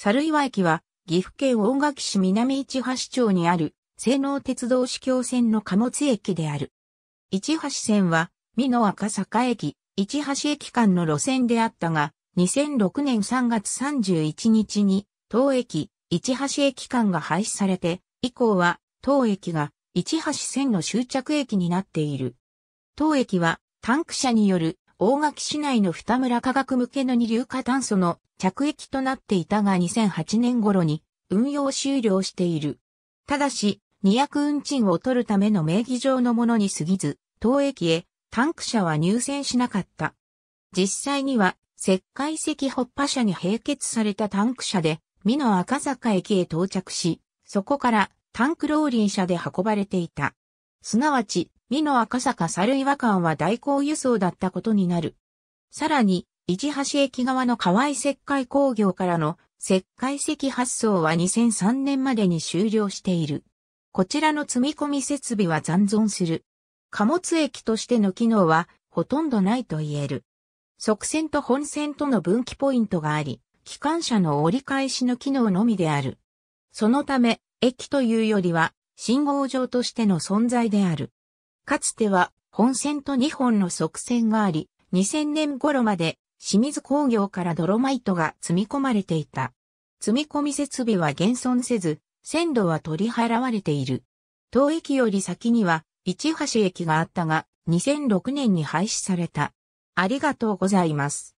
猿岩駅は、岐阜県大垣市南市橋町にある、西能鉄道市橋線の貨物駅である。市橋線は、美濃赤坂駅、市橋駅間の路線であったが、2006年3月31日に、当駅、市橋駅間が廃止されて、以降は、当駅が、市橋線の終着駅になっている。当駅は、タンク車による大垣市内の二村科学向けの二硫化炭素の着液となっていたが2008年頃に運用終了している。ただし、二役運賃を取るための名義上のものに過ぎず、当駅へタンク車は入線しなかった。実際には石灰石発破車に併結されたタンク車で、美濃赤坂駅へ到着し、そこからタンクローリン車で運ばれていた。すなわち、美濃赤坂猿岩間は代行輸送だったことになる。さらに、市橋駅側の河合石灰工業からの石灰石発送は2003年までに終了している。こちらの積み込み設備は残存する。貨物駅としての機能はほとんどないと言える。側線と本線との分岐ポイントがあり、機関車の折り返しの機能のみである。そのため、駅というよりは、信号場としての存在である。かつては本線と2本の側線があり、2000年頃まで清水工業からドロマイトが積み込まれていた。積み込み設備は現存せず、線路は取り払われている。当駅より先には、市橋駅があったが、2006年に廃止された。ありがとうございます。